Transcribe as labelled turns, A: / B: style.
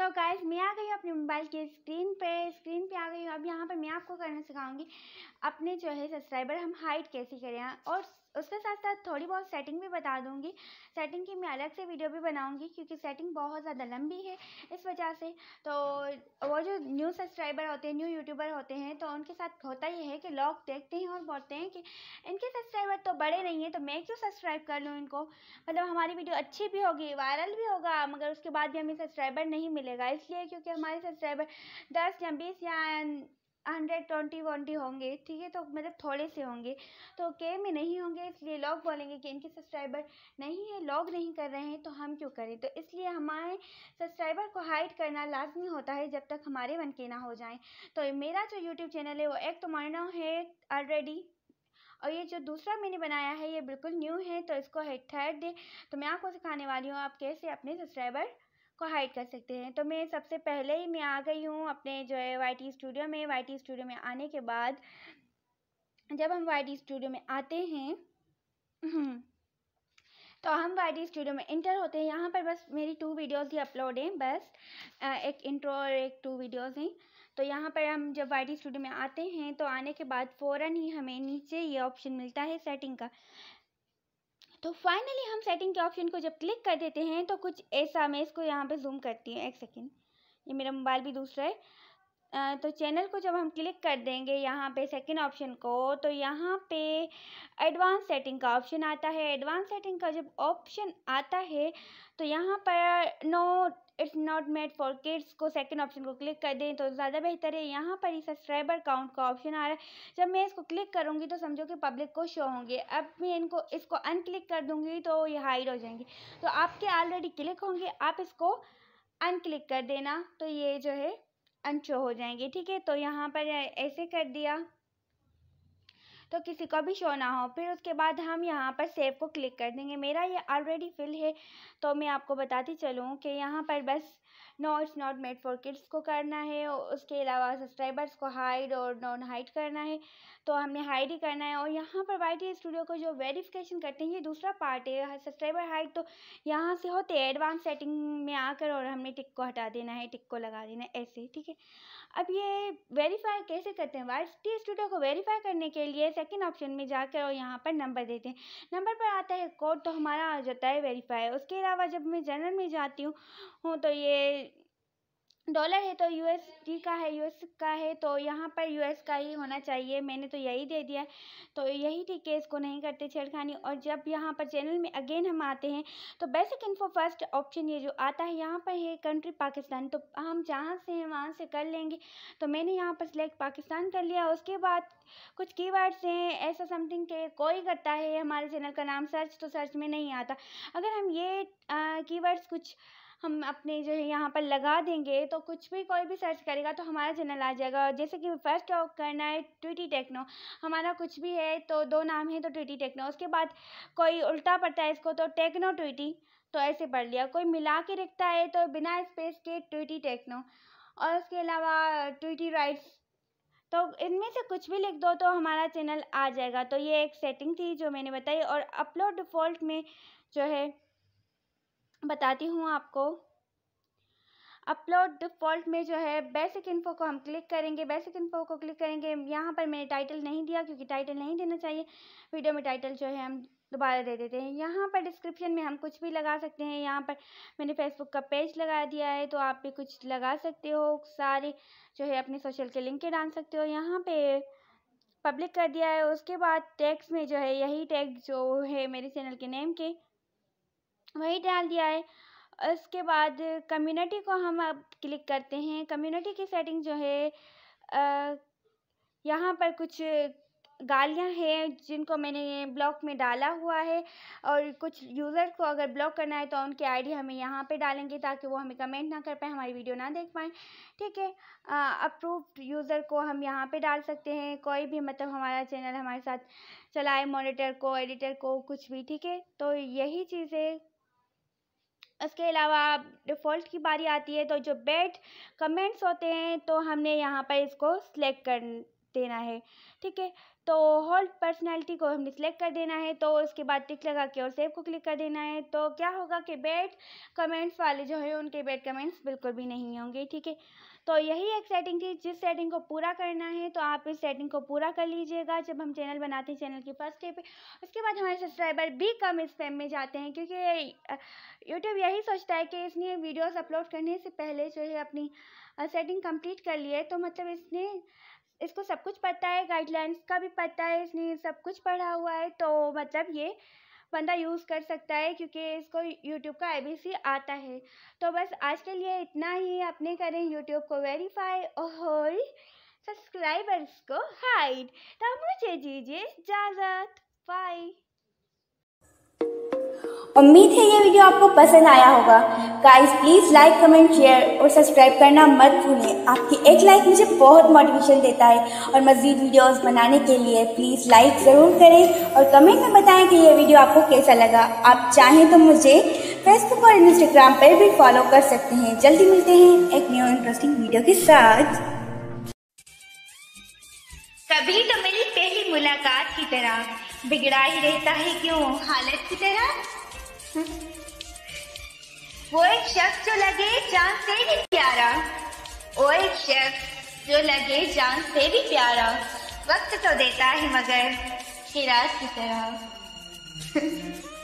A: तो गाइज मैं आ गई अपने मोबाइल के स्क्रीन पे स्क्रीन पे आ गई अब यहाँ पर मैं आपको करना सिखाऊंगी अपने जो है सब्सक्राइबर हम हाइड कैसे करें और उसके साथ साथ थोड़ी बहुत सेटिंग भी बता दूंगी सेटिंग की मैं अलग से वीडियो भी बनाऊंगी क्योंकि सेटिंग बहुत ज़्यादा लंबी है इस वजह से तो वो जो न्यू सब्सक्राइबर होते हैं न्यू यूट्यूबर होते हैं तो उनके साथ होता ही है कि लोग देखते हैं और बोलते हैं कि इनके सब्सक्राइबर तो बड़े नहीं हैं तो मैं क्यों सब्सक्राइब कर लूँ इनको मतलब हमारी वीडियो अच्छी भी होगी वायरल भी होगा मगर उसके बाद भी हमें सब्सक्राइबर नहीं मिलेगा इसलिए क्योंकि हमारे सब्सक्राइबर दस या बीस या हंड्रेड ट्वेंटी ट्वेंटी होंगे ठीक है तो मतलब थोड़े से होंगे तो के में नहीं होंगे इसलिए लॉग बोलेंगे कि इनके सब्सक्राइबर नहीं है लॉग नहीं कर रहे हैं तो हम क्यों करें तो इसलिए हमारे सब्सक्राइबर को हाइड करना लाजमी होता है जब तक हमारे वन के ना हो जाएँ तो मेरा जो यूट्यूब चैनल है वो एक तो मारना है ऑलरेडी और ये जो दूसरा मैंने बनाया है ये बिल्कुल न्यू है तो इसको है थर्ड डे तो मैं आपको सिखाने वाली हूँ आप कैसे अपने सब्सक्राइबर को हाइड कर सकते हैं तो मैं सबसे पहले ही मैं आ गई हूँ अपने जो है वाई टी स्टूडियो में वाई टी स्टूडियो में आने के बाद जब हम वाई टी स्टूडियो में आते हैं हम्म, तो हम वाई स्टूडियो में इंटर होते हैं यहाँ पर बस मेरी टू वीडियोज़ ही अपलोड हैं बस एक इंट्रो और एक टू वीडियोज़ हैं तो यहाँ पर हम जब वाई स्टूडियो में आते हैं तो आने के बाद फ़ौर ही हमें नीचे ये ऑप्शन मिलता है सेटिंग का तो फाइनली हम सेटिंग के ऑप्शन को जब क्लिक कर देते हैं तो कुछ ऐसा मैं इसको यहाँ पे जूम करती हूँ एक सेकेंड ये मेरा मोबाइल भी दूसरा है तो चैनल को जब हम क्लिक कर देंगे यहाँ पे सेकंड ऑप्शन को तो यहाँ पे एडवांस सेटिंग का ऑप्शन आता है एडवांस सेटिंग का जब ऑप्शन आता है तो यहाँ पर no it's not made for kids को सेकंड ऑप्शन को क्लिक कर दें तो ज़्यादा बेहतर है यहाँ पर ही सब्सक्राइबर काउंट का ऑप्शन आ रहा है जब मैं इसको क्लिक करूँगी तो समझो कि पब्लिक को शो होंगे अब मैं इनको इसको अनक्लिक कर दूँगी तो ये हाइड हो जाएंगे तो आपके ऑलरेडी क्लिक होंगे आप इसको अनक्लिक कर देना तो ये जो है अनशो हो जाएंगे ठीक है तो यहाँ पर ऐसे कर दिया तो किसी को भी शो ना हो फिर उसके बाद हम यहाँ पर सेव को क्लिक कर देंगे मेरा ये ऑलरेडी फिल है तो मैं आपको बताती चलूँ कि यहाँ पर बस no it's not made for kids को करना है उसके अलावा सब्सक्राइबर्स को हाइड और नॉन हाइड करना है तो हमने हाइड ही करना है और यहाँ पर वाई स्टूडियो को जो वेरिफिकेशन करते हैं ये दूसरा पार्ट है सब्सक्राइबर हाइड तो यहाँ से होते हैं एडवांस सेटिंग में आकर और हमने टिक को हटा देना है टिक को लगा देना है ऐसे ठीक है अब ये वेरीफाई कैसे करते हैं वाई टी स्टूडियो को वेरीफाई करने के लिए सेकेंड ऑप्शन में जाकर और यहाँ पर नंबर देते हैं नंबर पर आता है कोड तो हमारा आ जाता है वेरीफाई उसके अलावा जब मैं जनरल में जाती हूँ तो ये डॉलर है तो यू का है यू का है तो यहाँ पर यू का ही होना चाहिए मैंने तो यही दे दिया तो यही ठीक है इसको नहीं करते छेड़खानी और जब यहाँ पर चैनल में अगेन हम आते हैं तो बेसिक इन्फो फर्स्ट ऑप्शन ये जो आता है यहाँ पर है कंट्री पाकिस्तान तो हम जहाँ से हैं वहाँ से कर लेंगे तो मैंने यहाँ पर सिलेक्ट पाकिस्तान कर लिया उसके बाद कुछ की वर्ड्स हैं ऐसा समथिंग के कोई करता है हमारे चैनल का नाम सर्च तो सर्च में नहीं आता अगर हम ये की कुछ हम अपने जो है यहाँ पर लगा देंगे तो कुछ भी कोई भी सर्च करेगा तो हमारा चैनल आ जाएगा जैसे कि फर्स्ट करना है ट्विटी टेक्नो हमारा कुछ भी है तो दो नाम है तो ट्विटी टेक्नो उसके बाद कोई उल्टा पड़ता है इसको तो टेक्नो ट्विटी तो ऐसे पढ़ लिया कोई मिला के रखता है तो बिना स्पेस के ट्विटी टेक्नो और उसके अलावा ट्विटी राइट्स तो इनमें से कुछ भी लिख दो तो हमारा चैनल आ जाएगा तो ये एक सेटिंग थी जो मैंने बताई और अपलोड डिफ़ॉल्ट में जो है बताती हूँ आपको अपलोड डिफ़ॉल्ट में जो है बेसिक इन्फो को हम क्लिक करेंगे बेसिक इन्फो को क्लिक करेंगे यहाँ पर मैंने टाइटल नहीं दिया क्योंकि टाइटल नहीं देना चाहिए वीडियो में टाइटल जो है हम दोबारा दे देते हैं यहाँ पर डिस्क्रिप्शन में हम कुछ भी लगा सकते हैं यहाँ पर मैंने फेसबुक का पेज लगा दिया है तो आप भी कुछ लगा सकते हो सारे जो है अपने सोशल के लिंक के डाल सकते हो यहाँ पर पब्लिक कर दिया है उसके बाद टैक्स में जो है यही टैग जो है मेरे चैनल के नेम के वही डाल दिया है उसके बाद कम्युनिटी को हम अब क्लिक करते हैं कम्युनिटी की सेटिंग जो है यहाँ पर कुछ गालियाँ हैं जिनको मैंने ब्लॉक में डाला हुआ है और कुछ यूज़र को अगर ब्लॉक करना है तो उनके आईडी हमें यहाँ पे डालेंगे ताकि वो हमें कमेंट ना कर पाए हमारी वीडियो ना देख पाएँ ठीक है अप्रूव्ड यूज़र को हम यहाँ पे डाल सकते हैं कोई भी मतलब हमारा चैनल हमारे साथ चलाए मॉनिटर को एडिटर को कुछ भी ठीक है तो यही चीज़ें उसके अलावा डिफ़ॉल्ट की बारी आती है तो जो बेड कमेंट्स होते हैं तो हमने यहाँ पर इसको सिलेक्ट कर देना है ठीक है तो होल पर्सनैलिटी को हमने सेलेक्ट कर देना है तो उसके बाद टिक लगा के और सेव को क्लिक कर देना है तो क्या होगा कि बेड कमेंट्स वाले जो है उनके बेड कमेंट्स बिल्कुल भी नहीं होंगे ठीक है तो यही एक सेटिंग थी जिस सेटिंग को पूरा करना है तो आप इस सेटिंग को पूरा कर लीजिएगा जब हम चैनल बनाते हैं चैनल की फर्स्ट डे पे उसके बाद हमारे सब्सक्राइबर भी कम इस स्पैम में जाते हैं क्योंकि यूट्यूब यही सोचता है कि इसने वीडियोस अपलोड करने से पहले जो है अपनी सेटिंग कंप्लीट कर लिए तो मतलब इसने इसको सब कुछ पता है गाइडलाइंस का भी पता है इसने सब कुछ पढ़ा हुआ है तो मतलब ये बंदा यूज़ कर सकता है क्योंकि इसको यूट्यूब का एबीसी आता है तो बस आज के लिए इतना ही अपने करें यूट्यूब को वेरीफाई और सब्सक्राइबर्स को हाइड तो मुझे दीजिए इजाज़त बाई उम्मीद है ये वीडियो आपको पसंद आया होगा guys please like comment share और सब्सक्राइब करना मत भूलें आपकी एक लाइक मुझे बहुत मोटिवेशन देता है और मज़ीद वीडियोस बनाने के लिए प्लीज़ लाइक ज़रूर करें और कमेंट में बताएं कि ये वीडियो आपको कैसा लगा आप चाहें तो मुझे फेसबुक और इंस्टाग्राम पर भी फॉलो कर सकते हैं जल्दी मिलते हैं एक न्यू इंटरेस्टिंग वीडियो के साथ कभी तो मेरी पहली मुलाकात की तरह बिगड़ा ही रहता है क्यों हालत की तरह हम्म। वो एक शख्स जो लगे जान से भी प्यारा वो एक शख्स जो लगे जान से भी प्यारा वक्त तो देता है मगर किराज की तरह